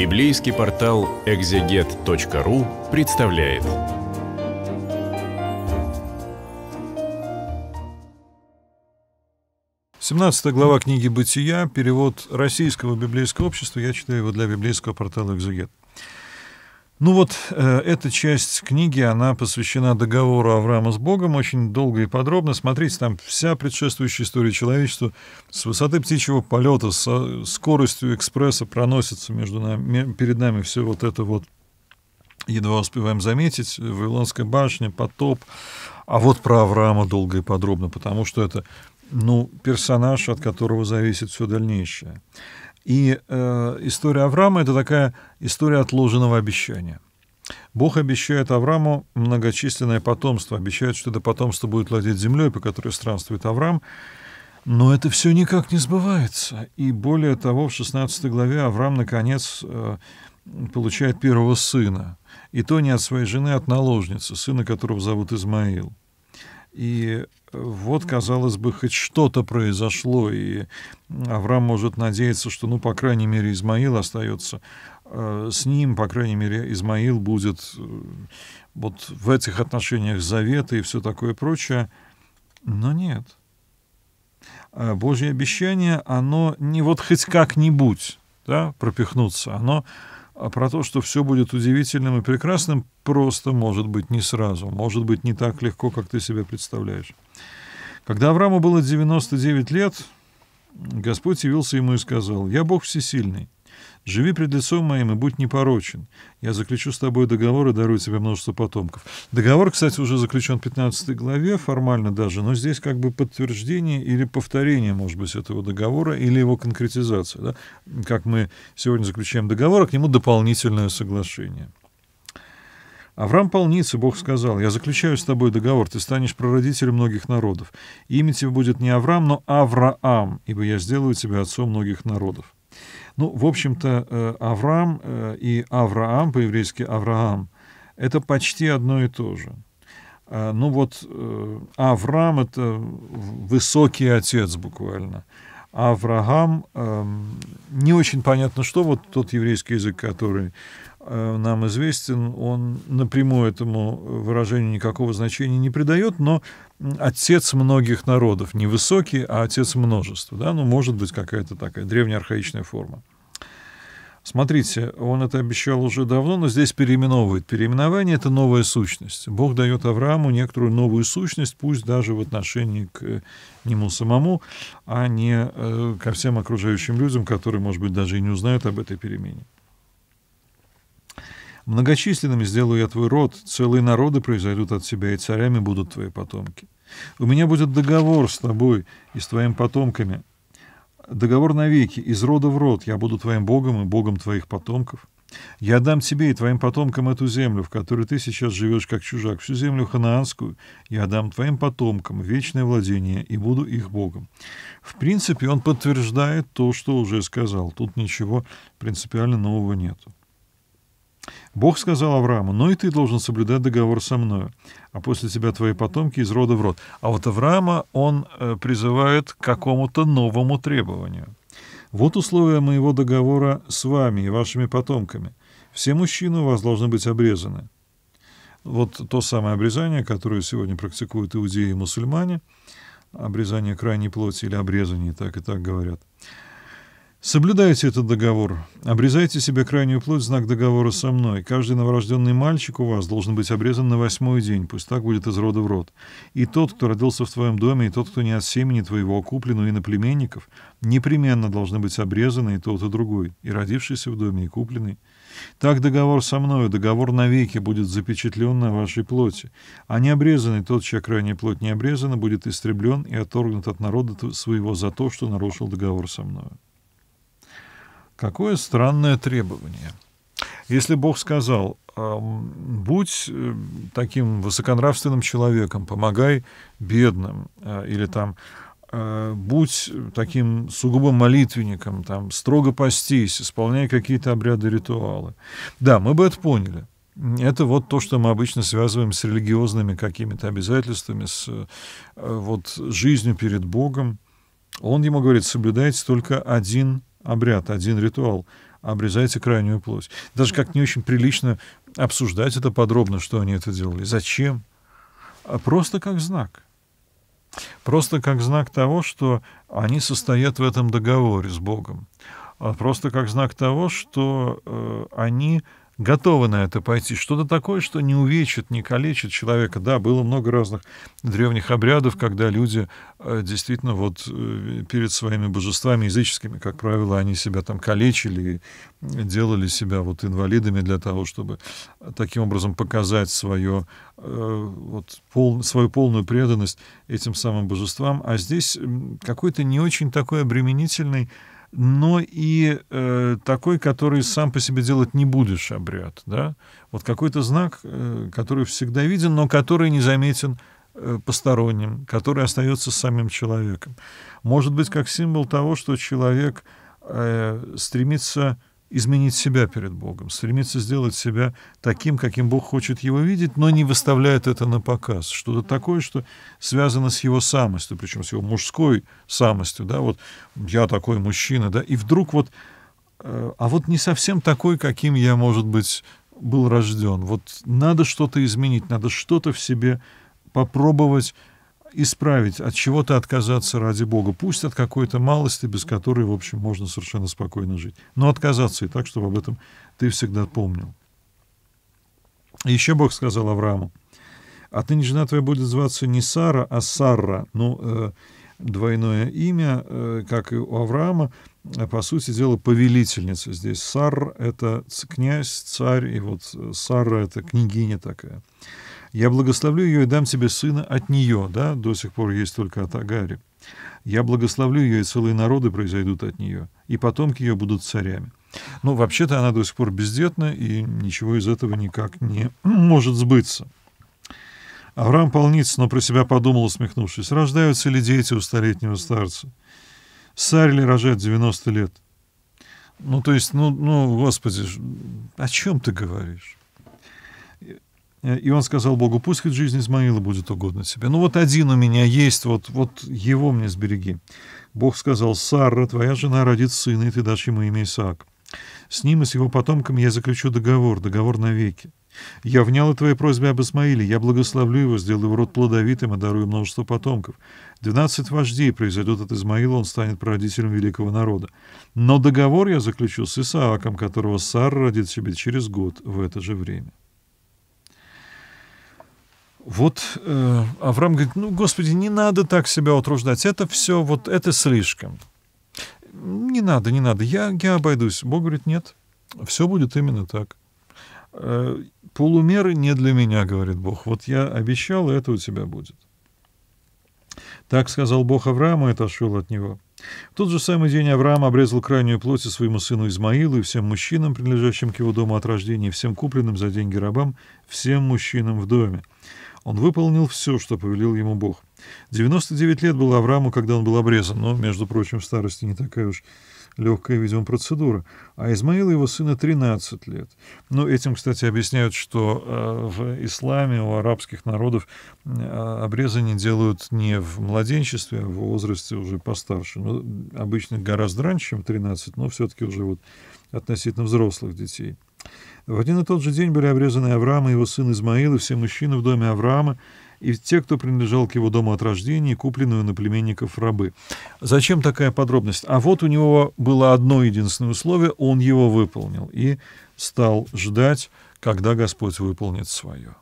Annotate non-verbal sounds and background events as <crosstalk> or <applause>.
Библейский портал экзегет.ру представляет. Семнадцатая глава книги «Бытия», перевод российского библейского общества, я читаю его для библейского портала «Экзегет». Ну вот, э, эта часть книги, она посвящена договору Авраама с Богом, очень долго и подробно. Смотрите, там вся предшествующая история человечества с высоты птичьего полета, со скоростью экспресса проносится между нами, перед нами все вот это вот, едва успеваем заметить, Вавилонская башня, потоп. А вот про Авраама долго и подробно, потому что это, ну, персонаж, от которого зависит все дальнейшее. И э, история Авраама — это такая история отложенного обещания. Бог обещает Аврааму многочисленное потомство, обещает, что это потомство будет владеть землей, по которой странствует Авраам. Но это все никак не сбывается. И более того, в 16 главе Авраам, наконец, э, получает первого сына. И то не от своей жены, а от наложницы, сына которого зовут Измаил. И э, вот, казалось бы, хоть что-то произошло, и Авраам может надеяться, что, ну, по крайней мере, Измаил остается э, с ним, по крайней мере, Измаил будет э, вот в этих отношениях завета и все такое прочее. Но нет. А Божье обещание, оно не вот хоть как-нибудь да, пропихнуться, оно а про то, что все будет удивительным и прекрасным, просто может быть не сразу, может быть не так легко, как ты себе представляешь. Когда Аврааму было 99 лет, Господь явился ему и сказал, «Я Бог всесильный, Живи пред лицом моим и будь непорочен. Я заключу с тобой договор и дарую тебе множество потомков. Договор, кстати, уже заключен в 15 главе, формально даже, но здесь как бы подтверждение или повторение, может быть, этого договора или его конкретизация. Да? Как мы сегодня заключаем договор, а к нему дополнительное соглашение. Авраам полнится, Бог сказал, «Я заключаю с тобой договор, ты станешь прародителем многих народов. Имя тебе будет не Авраам, но Авраам, ибо я сделаю тебя отцом многих народов». Ну, в общем-то, э, Авраам э, и Авраам, по-еврейски Авраам, это почти одно и то же. А, ну вот э, Авраам — это высокий отец буквально. Авраам, эм, не очень понятно, что вот тот еврейский язык, который Э, нам известен, он напрямую этому выражению никакого значения не придает, но отец многих народов, не высокий, а отец множества, да, ну, может быть, какая-то такая древнеархаичная форма. Смотрите, он это обещал уже давно, но здесь переименовывает. Переименование — это новая сущность. Бог дает Аврааму некоторую новую сущность, пусть даже в отношении к э, нему самому, а не э, ко всем окружающим людям, которые, может быть, даже и не узнают об этой перемене. Многочисленными сделаю я твой род, целые народы произойдут от тебя, и царями будут твои потомки. У меня будет договор с тобой и с твоими потомками. Договор навеки, из рода в род, я буду твоим богом и богом твоих потомков. Я дам тебе и твоим потомкам эту землю, в которой ты сейчас живешь как чужак, всю землю ханаанскую, я дам твоим потомкам вечное владение и буду их богом. В принципе, он подтверждает то, что уже сказал. Тут ничего принципиально нового нету. Бог сказал Аврааму, но «Ну и ты должен соблюдать договор со мною, а после тебя твои потомки из рода в род. А вот Авраама он э, призывает к какому-то новому требованию. Вот условия моего договора с вами и вашими потомками. Все мужчины у вас должны быть обрезаны. Вот то самое обрезание, которое сегодня практикуют иудеи и мусульмане, обрезание крайней плоти или обрезание, так и так говорят – Соблюдайте этот договор. Обрезайте себе крайнюю плоть в знак договора со мной. Каждый новорожденный мальчик у вас должен быть обрезан на восьмой день, пусть так будет из рода в род. И тот, кто родился в твоем доме, и тот, кто не от семени твоего, а куплен у иноплеменников, непременно должны быть обрезаны и тот, и другой, и родившийся в доме, и купленный. Так договор со мною, договор навеки будет запечатлен на вашей плоти. А необрезанный, тот, чья крайняя плоть не обрезана, будет истреблен и оторгнут от народа своего за то, что нарушил договор со мною. Какое странное требование. Если Бог сказал, будь э, таким высоконравственным человеком, помогай бедным, э, или там э, будь таким сугубо молитвенником, там, строго постись, исполняй какие-то обряды, ритуалы. Да, мы бы это поняли. Это вот то, что мы обычно связываем с религиозными какими-то обязательствами, с вот, жизнью перед Богом. Он ему говорит, соблюдайте только один обряд, один ритуал. Обрезайте крайнюю плоть. Даже как не очень прилично обсуждать это подробно, что они это делали. Зачем? А просто как знак. Просто как знак того, что они состоят в этом договоре с Богом. А просто как знак того, что э, они готовы на это пойти. Что-то такое, что не увечит, не калечит человека. Да, было много разных древних обрядов, когда люди э, действительно вот э, перед своими божествами языческими, как правило, они себя там калечили делали себя вот инвалидами для того, чтобы таким образом показать свое, э, вот, пол, свою полную преданность этим самым божествам. А здесь какой-то не очень такой обременительный но и э, такой, который сам по себе делать не будешь обряд. Да? Вот какой-то знак, э, который всегда виден, но который не заметен э, посторонним, который остается самим человеком. Может быть, как символ того, что человек э, стремится изменить себя перед Богом, стремиться сделать себя таким, каким Бог хочет его видеть, но не выставляет это на показ. Что-то такое, что связано с его самостью, причем с его мужской самостью, да, вот я такой мужчина, да, и вдруг вот, э, а вот не совсем такой, каким я, может быть, был рожден. Вот надо что-то изменить, надо что-то в себе попробовать исправить, от чего-то отказаться ради Бога. Пусть от какой-то малости, без которой, в общем, можно совершенно спокойно жить. Но отказаться и так, чтобы об этом ты всегда помнил. еще Бог сказал Аврааму, «Отныне жена твоя будет зваться не Сара, а Сарра». Ну, э, двойное имя, э, как и у Авраама, э, по сути дела, повелительница. Здесь Сар — это князь, царь, и вот э, Сара — это княгиня такая. Я благословлю ее и дам тебе сына от нее, да, до сих пор есть только от Агари. Я благословлю ее, и целые народы произойдут от нее, и потомки ее будут царями. Но ну, вообще-то она до сих пор бездетна, и ничего из этого никак не <clears throat> может сбыться. Авраам полнится, но про себя подумал, усмехнувшись. Рождаются ли дети у столетнего старца? Царь ли рожает 90 лет? Ну, то есть, ну, ну, господи, о чем ты говоришь? Э, и он сказал Богу, пусть хоть жизнь Измаила будет угодно тебе. Ну вот один у меня есть, вот, вот его мне сбереги. Бог сказал, Сара, твоя жена родит сына, и ты дашь ему имя Исаак. С ним и с его потомком я заключу договор, договор навеки. Я внял и твоей просьбе об Исмаиле, я благословлю его, сделаю его род плодовитым и дарую множество потомков. Двенадцать вождей произойдут от Измаила, он станет прародителем великого народа. Но договор я заключу с Исааком, которого Сара родит себе через год в это же время вот э, Авраам говорит, ну, Господи, не надо так себя утруждать, это все, вот это слишком. Не надо, не надо, я, я обойдусь. Бог говорит, нет, все будет именно так. Э, полумеры не для меня, говорит Бог. Вот я обещал, и это у тебя будет. Так сказал Бог Аврааму и отошел от него. В тот же самый день Авраам обрезал крайнюю плоть и своему сыну Измаилу и всем мужчинам, принадлежащим к его дому от рождения, всем купленным за деньги рабам, всем мужчинам в доме. Он выполнил все, что повелел ему Бог. 99 лет было Аврааму, когда он был обрезан, но, между прочим, в старости не такая уж легкая, видимо, процедура. А Измаила его сына 13 лет. Ну, этим, кстати, объясняют, что э, в исламе у арабских народов э, обрезание делают не в младенчестве, а в возрасте уже постарше. Ну, обычно гораздо раньше, чем 13, но все-таки уже вот относительно взрослых детей. В один и тот же день были обрезаны Авраам и его сын Измаил, и все мужчины в доме Авраама, и те, кто принадлежал к его дому от рождения, и купленную на племенников рабы. Зачем такая подробность? А вот у него было одно единственное условие, он его выполнил и стал ждать, когда Господь выполнит свое.